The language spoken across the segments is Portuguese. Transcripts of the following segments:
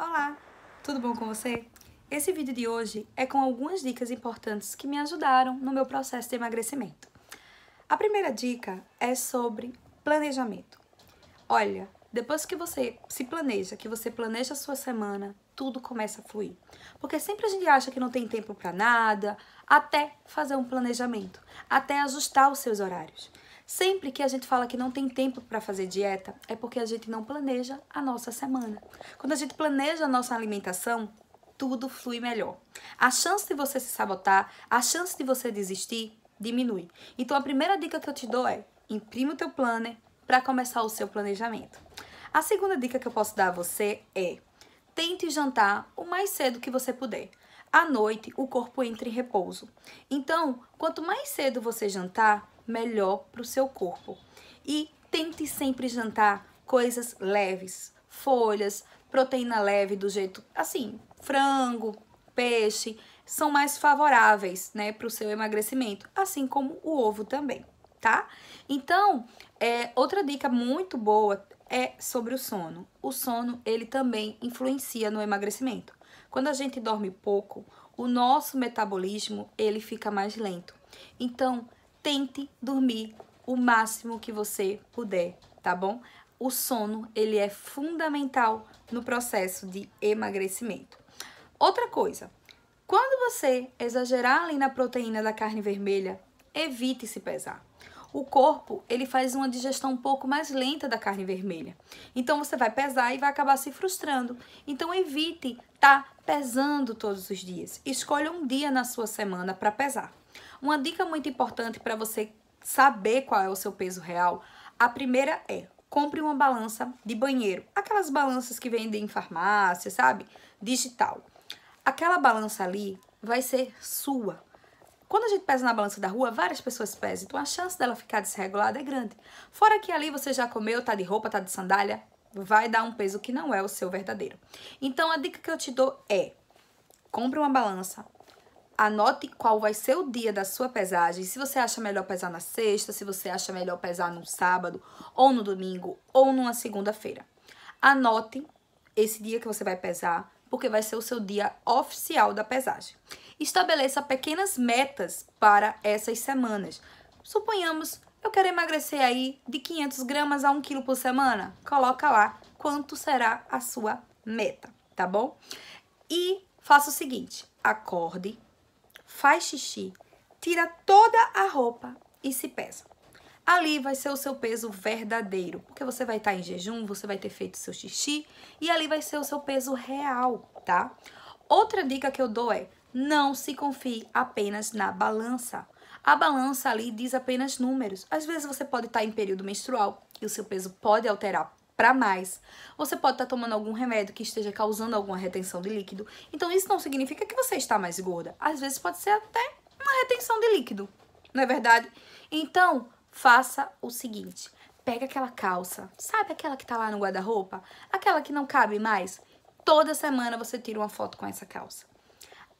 Olá, tudo bom com você? Esse vídeo de hoje é com algumas dicas importantes que me ajudaram no meu processo de emagrecimento. A primeira dica é sobre planejamento. Olha, depois que você se planeja, que você planeja a sua semana, tudo começa a fluir. Porque sempre a gente acha que não tem tempo para nada, até fazer um planejamento, até ajustar os seus horários. Sempre que a gente fala que não tem tempo para fazer dieta, é porque a gente não planeja a nossa semana. Quando a gente planeja a nossa alimentação, tudo flui melhor. A chance de você se sabotar, a chance de você desistir, diminui. Então a primeira dica que eu te dou é: imprime o teu planner para começar o seu planejamento. A segunda dica que eu posso dar a você é: tente jantar o mais cedo que você puder. À noite, o corpo entra em repouso. Então, quanto mais cedo você jantar, melhor para o seu corpo. E tente sempre jantar coisas leves, folhas, proteína leve do jeito assim, frango, peixe, são mais favoráveis, né, para o seu emagrecimento, assim como o ovo também, tá? Então, é, outra dica muito boa é sobre o sono. O sono ele também influencia no emagrecimento. Quando a gente dorme pouco, o nosso metabolismo ele fica mais lento. Então, tente dormir o máximo que você puder, tá bom? O sono, ele é fundamental no processo de emagrecimento. Outra coisa, quando você exagerar ali na proteína da carne vermelha, evite se pesar. O corpo, ele faz uma digestão um pouco mais lenta da carne vermelha. Então você vai pesar e vai acabar se frustrando. Então evite estar tá pesando todos os dias. Escolha um dia na sua semana para pesar. Uma dica muito importante para você saber qual é o seu peso real, a primeira é compre uma balança de banheiro, aquelas balanças que vendem em farmácia, sabe? Digital. Aquela balança ali vai ser sua. Quando a gente pesa na balança da rua, várias pessoas pesam, então a chance dela ficar desregulada é grande. Fora que ali você já comeu, tá de roupa, tá de sandália, vai dar um peso que não é o seu verdadeiro. Então a dica que eu te dou é: compre uma balança, anote qual vai ser o dia da sua pesagem. Se você acha melhor pesar na sexta, se você acha melhor pesar no sábado, ou no domingo, ou numa segunda-feira. Anote esse dia que você vai pesar, porque vai ser o seu dia oficial da pesagem. Estabeleça pequenas metas para essas semanas. Suponhamos, eu quero emagrecer aí de 500 gramas a 1 quilo por semana. Coloca lá quanto será a sua meta, tá bom? E faça o seguinte, acorde faz xixi, tira toda a roupa e se pesa. Ali vai ser o seu peso verdadeiro, porque você vai estar tá em jejum, você vai ter feito seu xixi e ali vai ser o seu peso real, tá? Outra dica que eu dou é: não se confie apenas na balança. A balança ali diz apenas números. Às vezes você pode estar tá em período menstrual e o seu peso pode alterar para mais. Você pode estar tá tomando algum remédio que esteja causando alguma retenção de líquido. Então isso não significa que você está mais gorda. Às vezes pode ser até uma retenção de líquido, não é verdade? Então, faça o seguinte: pega aquela calça, sabe aquela que está lá no guarda-roupa? Aquela que não cabe mais? Toda semana você tira uma foto com essa calça.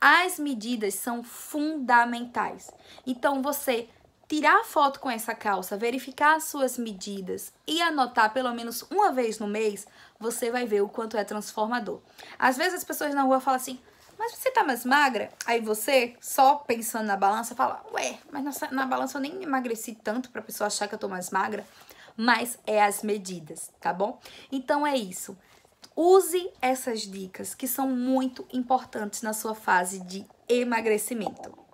As medidas são fundamentais. Então você tirar foto com essa calça, verificar as suas medidas e anotar pelo menos uma vez no mês, você vai ver o quanto é transformador. Às vezes as pessoas na rua falam assim, mas você tá mais magra? Aí você, só pensando na balança, fala, ué, mas na, na balança eu nem emagreci tanto pra pessoa achar que eu tô mais magra. Mas é as medidas, tá bom? Então é isso. Use essas dicas que são muito importantes na sua fase de emagrecimento.